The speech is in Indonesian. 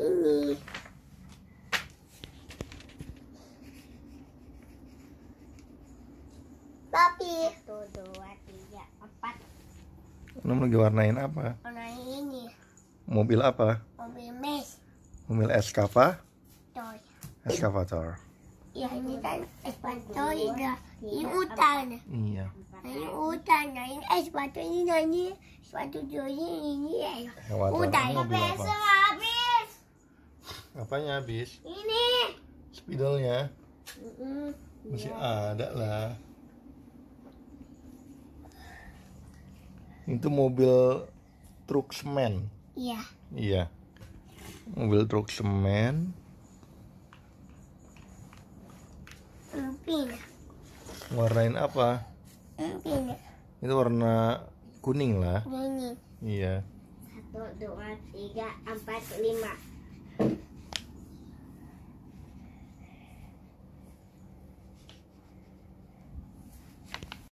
ini, tapi satu dua tiga empat lagi warnain apa? Warnain ini. Mobil apa? Mobil mes. Mobil eskava? Eskavator. Ya ini kan es batu ini ini hutan. Iya. Ini hutan, nah, ini es batu nah, ini ini es ini ini hutan. Mobil apa? Apanya habis? Ini. Spidolnya. Mm hmm Masih ya. ada lah. Itu mobil truk semen. Iya. Iya. Mobil truk semen. Pink. Warnain apa? Pink. Itu warna kuning lah. Kuning. Iya. Satu, dua, tiga, empat, lima.